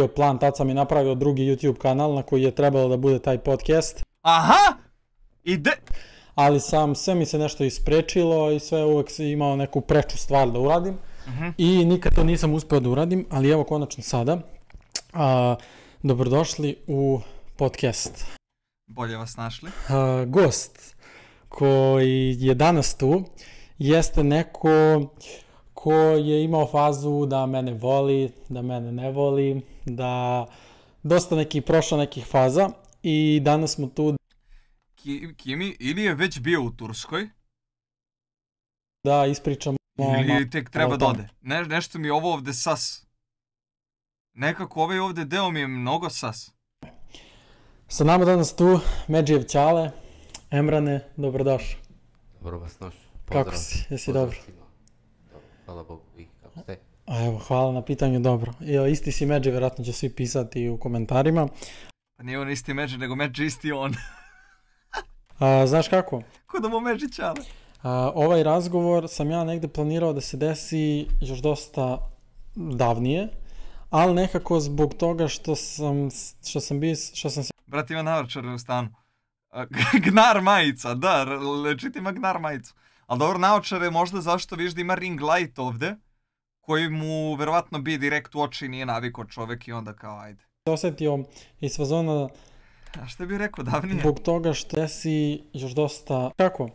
bio plan, tad sam i napravio drugi YouTube kanal na koji je trebalo da bude taj podcast. Aha! Ide... Ali sam sve mi se nešto isprečilo i sve uvek sam imao neku preču stvar da uradim. Mhm. I nikad to nisam uspeo da uradim, ali evo konačno sada. A, dobrodošli u podcast. Bolje vas našli. A, gost koji je danas tu jeste neko ko je imao fazu da mene voli, da mene ne voli, da dosta neki prošao nekih faza i danas smo tu. Ki, Kimi ili je već bio u Turskoj? Da, ispričamo. Ili tek treba da ode. Ne, nešto mi ovo ovde sas. Nekako ovaj ovde deo mi je mnogo sas. Sa nama danas tu Međijev Ćale, Emrane, dobrodošao. Dobro vas našao. Kako si? Jesi Pozdrav. dobro? hvala Bogu i kako ste? A evo, hvala na pitanju, dobro. I, isti si međe, vjerojatno će svi pisati u komentarima. Pa nije on isti međe, nego međe isti on. A, znaš kako? Ko da mu međe čale? A, ovaj razgovor sam ja negde planirao da se desi još dosta davnije, ali nekako zbog toga što sam, što sam bis, što sam se... Brat ima navrčar u stanu. Gnar majica, da, lečit ima gnar majicu. Ali dobro, naočare možda zašto viš da ima ring light ovde, koji mu verovatno bi direkt u oči nije naviko čovek i onda kao ajde. Osetio iz fazona... A šta bih rekao davnije? Bog toga što desi još dosta... Kako?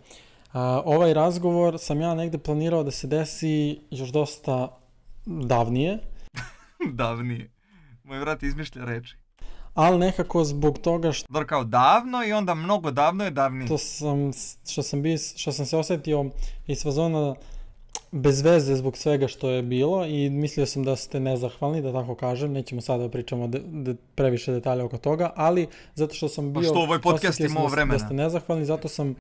A, ovaj razgovor sam ja negde planirao da se desi još dosta davnije. davnije. Moj vrat izmišlja reči ali nekako zbog toga što... Dobro, kao davno i onda mnogo davno je davni. To sam, što sam, bis, što sam se osetio iz fazona bez veze zbog svega što je bilo i mislio sam da ste nezahvalni, da tako kažem, nećemo sada da pričamo de, de, previše detalja oko toga, ali zato što sam bio... Pa što ovaj podcast ima da vremena. Da ste nezahvalni, zato sam